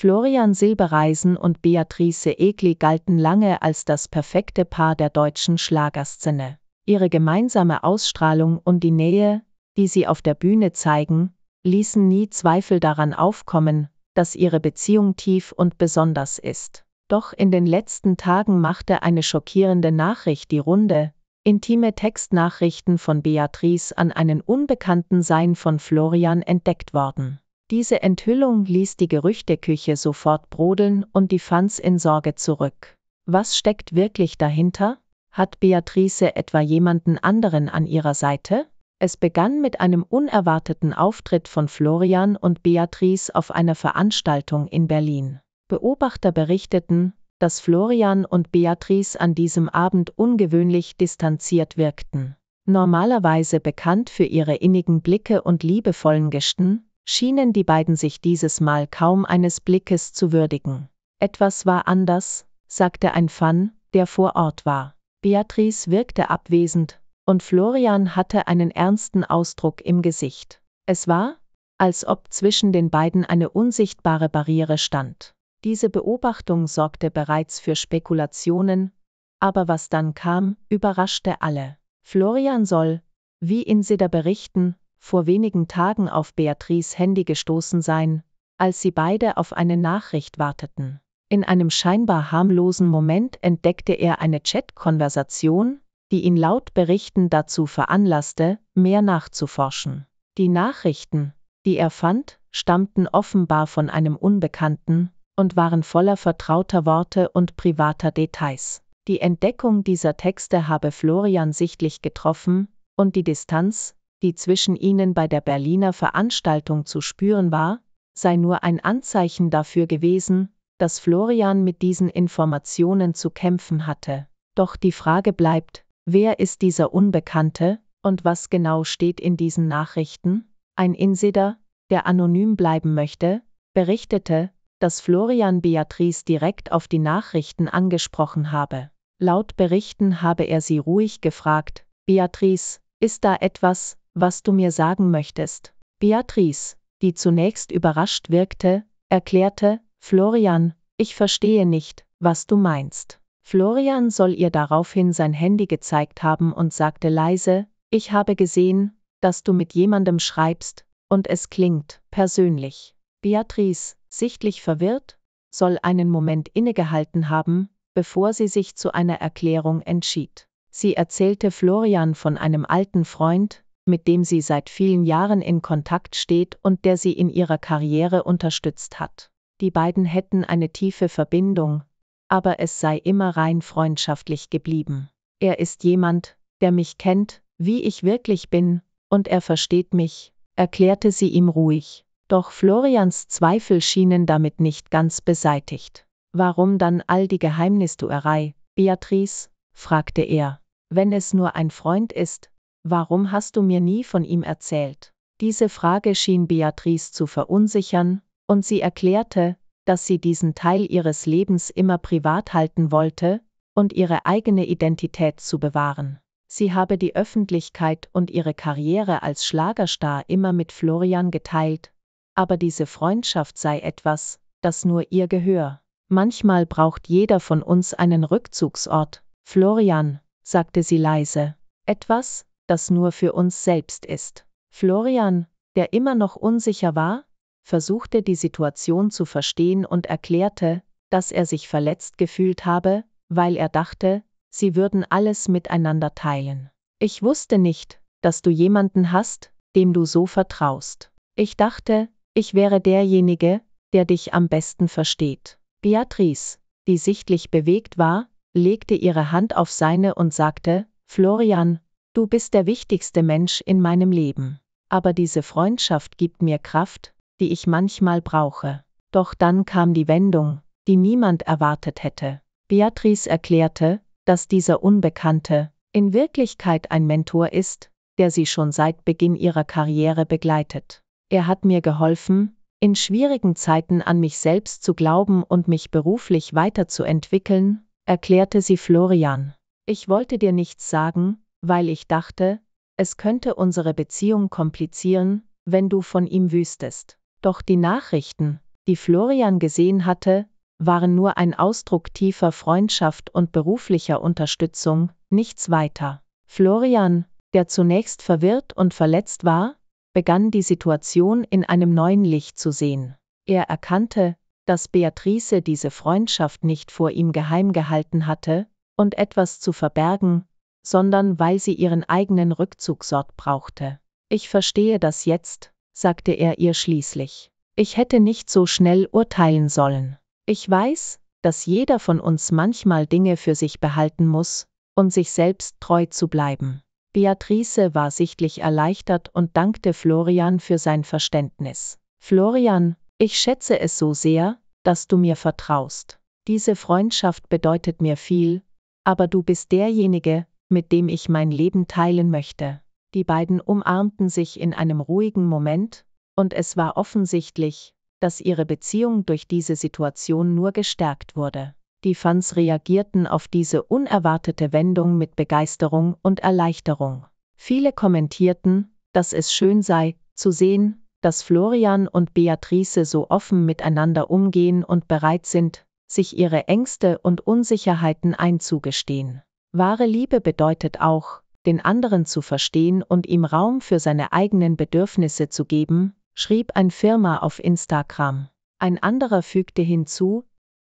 Florian Silbereisen und Beatrice Egli galten lange als das perfekte Paar der deutschen Schlagerszene. Ihre gemeinsame Ausstrahlung und die Nähe, die sie auf der Bühne zeigen, ließen nie Zweifel daran aufkommen, dass ihre Beziehung tief und besonders ist. Doch in den letzten Tagen machte eine schockierende Nachricht die Runde, intime Textnachrichten von Beatrice an einen Unbekannten seien von Florian entdeckt worden. Diese Enthüllung ließ die Gerüchteküche sofort brodeln und die Fans in Sorge zurück. Was steckt wirklich dahinter? Hat Beatrice etwa jemanden anderen an ihrer Seite? Es begann mit einem unerwarteten Auftritt von Florian und Beatrice auf einer Veranstaltung in Berlin. Beobachter berichteten, dass Florian und Beatrice an diesem Abend ungewöhnlich distanziert wirkten. Normalerweise bekannt für ihre innigen Blicke und liebevollen Gesten, schienen die beiden sich dieses Mal kaum eines Blickes zu würdigen. Etwas war anders, sagte ein Fan, der vor Ort war. Beatrice wirkte abwesend, und Florian hatte einen ernsten Ausdruck im Gesicht. Es war, als ob zwischen den beiden eine unsichtbare Barriere stand. Diese Beobachtung sorgte bereits für Spekulationen, aber was dann kam, überraschte alle. Florian soll, wie Insider berichten, vor wenigen Tagen auf Beatrice Handy gestoßen sein, als sie beide auf eine Nachricht warteten. In einem scheinbar harmlosen Moment entdeckte er eine Chat-Konversation, die ihn laut Berichten dazu veranlasste, mehr nachzuforschen. Die Nachrichten, die er fand, stammten offenbar von einem Unbekannten und waren voller vertrauter Worte und privater Details. Die Entdeckung dieser Texte habe Florian sichtlich getroffen, und die Distanz, die zwischen ihnen bei der Berliner Veranstaltung zu spüren war, sei nur ein Anzeichen dafür gewesen, dass Florian mit diesen Informationen zu kämpfen hatte. Doch die Frage bleibt, wer ist dieser Unbekannte und was genau steht in diesen Nachrichten? Ein Insider, der anonym bleiben möchte, berichtete, dass Florian Beatrice direkt auf die Nachrichten angesprochen habe. Laut Berichten habe er sie ruhig gefragt, Beatrice, ist da etwas, was du mir sagen möchtest. Beatrice, die zunächst überrascht wirkte, erklärte, Florian, ich verstehe nicht, was du meinst. Florian soll ihr daraufhin sein Handy gezeigt haben und sagte leise, ich habe gesehen, dass du mit jemandem schreibst, und es klingt persönlich. Beatrice, sichtlich verwirrt, soll einen Moment innegehalten haben, bevor sie sich zu einer Erklärung entschied. Sie erzählte Florian von einem alten Freund, mit dem sie seit vielen Jahren in Kontakt steht und der sie in ihrer Karriere unterstützt hat. Die beiden hätten eine tiefe Verbindung, aber es sei immer rein freundschaftlich geblieben. Er ist jemand, der mich kennt, wie ich wirklich bin, und er versteht mich, erklärte sie ihm ruhig. Doch Florians Zweifel schienen damit nicht ganz beseitigt. Warum dann all die Geheimnistuerei, Beatrice? fragte er. Wenn es nur ein Freund ist, Warum hast du mir nie von ihm erzählt? Diese Frage schien Beatrice zu verunsichern, und sie erklärte, dass sie diesen Teil ihres Lebens immer privat halten wollte, und ihre eigene Identität zu bewahren. Sie habe die Öffentlichkeit und ihre Karriere als Schlagerstar immer mit Florian geteilt, aber diese Freundschaft sei etwas, das nur ihr Gehör. Manchmal braucht jeder von uns einen Rückzugsort. Florian, sagte sie leise, etwas, das nur für uns selbst ist. Florian, der immer noch unsicher war, versuchte die Situation zu verstehen und erklärte, dass er sich verletzt gefühlt habe, weil er dachte, sie würden alles miteinander teilen. Ich wusste nicht, dass du jemanden hast, dem du so vertraust. Ich dachte, ich wäre derjenige, der dich am besten versteht. Beatrice, die sichtlich bewegt war, legte ihre Hand auf seine und sagte, Florian, Du bist der wichtigste Mensch in meinem Leben. Aber diese Freundschaft gibt mir Kraft, die ich manchmal brauche. Doch dann kam die Wendung, die niemand erwartet hätte. Beatrice erklärte, dass dieser Unbekannte in Wirklichkeit ein Mentor ist, der sie schon seit Beginn ihrer Karriere begleitet. Er hat mir geholfen, in schwierigen Zeiten an mich selbst zu glauben und mich beruflich weiterzuentwickeln, erklärte sie Florian. Ich wollte dir nichts sagen, weil ich dachte, es könnte unsere Beziehung komplizieren, wenn du von ihm wüsstest. Doch die Nachrichten, die Florian gesehen hatte, waren nur ein Ausdruck tiefer Freundschaft und beruflicher Unterstützung, nichts weiter. Florian, der zunächst verwirrt und verletzt war, begann die Situation in einem neuen Licht zu sehen. Er erkannte, dass Beatrice diese Freundschaft nicht vor ihm geheim gehalten hatte, und etwas zu verbergen, sondern weil sie ihren eigenen Rückzugsort brauchte. Ich verstehe das jetzt, sagte er ihr schließlich. Ich hätte nicht so schnell urteilen sollen. Ich weiß, dass jeder von uns manchmal Dinge für sich behalten muss, um sich selbst treu zu bleiben. Beatrice war sichtlich erleichtert und dankte Florian für sein Verständnis. Florian, ich schätze es so sehr, dass du mir vertraust. Diese Freundschaft bedeutet mir viel, aber du bist derjenige, mit dem ich mein Leben teilen möchte. Die beiden umarmten sich in einem ruhigen Moment, und es war offensichtlich, dass ihre Beziehung durch diese Situation nur gestärkt wurde. Die Fans reagierten auf diese unerwartete Wendung mit Begeisterung und Erleichterung. Viele kommentierten, dass es schön sei, zu sehen, dass Florian und Beatrice so offen miteinander umgehen und bereit sind, sich ihre Ängste und Unsicherheiten einzugestehen. Wahre Liebe bedeutet auch, den anderen zu verstehen und ihm Raum für seine eigenen Bedürfnisse zu geben, schrieb ein Firma auf Instagram. Ein anderer fügte hinzu,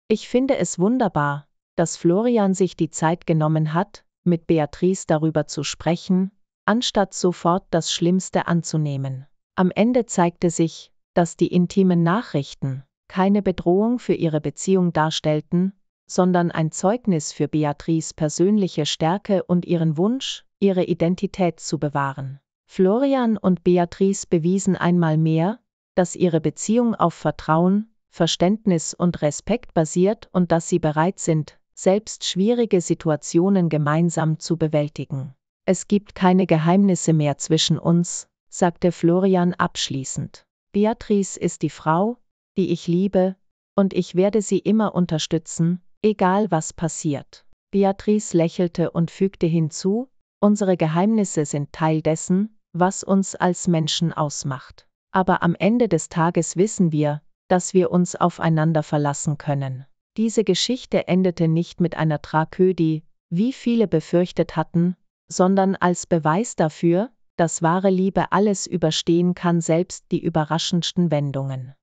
ich finde es wunderbar, dass Florian sich die Zeit genommen hat, mit Beatrice darüber zu sprechen, anstatt sofort das Schlimmste anzunehmen. Am Ende zeigte sich, dass die intimen Nachrichten keine Bedrohung für ihre Beziehung darstellten, sondern ein Zeugnis für Beatrice persönliche Stärke und ihren Wunsch, ihre Identität zu bewahren. Florian und Beatrice bewiesen einmal mehr, dass ihre Beziehung auf Vertrauen, Verständnis und Respekt basiert und dass sie bereit sind, selbst schwierige Situationen gemeinsam zu bewältigen. Es gibt keine Geheimnisse mehr zwischen uns, sagte Florian abschließend. Beatrice ist die Frau, die ich liebe, und ich werde sie immer unterstützen, Egal was passiert. Beatrice lächelte und fügte hinzu, unsere Geheimnisse sind Teil dessen, was uns als Menschen ausmacht. Aber am Ende des Tages wissen wir, dass wir uns aufeinander verlassen können. Diese Geschichte endete nicht mit einer Tragödie, wie viele befürchtet hatten, sondern als Beweis dafür, dass wahre Liebe alles überstehen kann, selbst die überraschendsten Wendungen.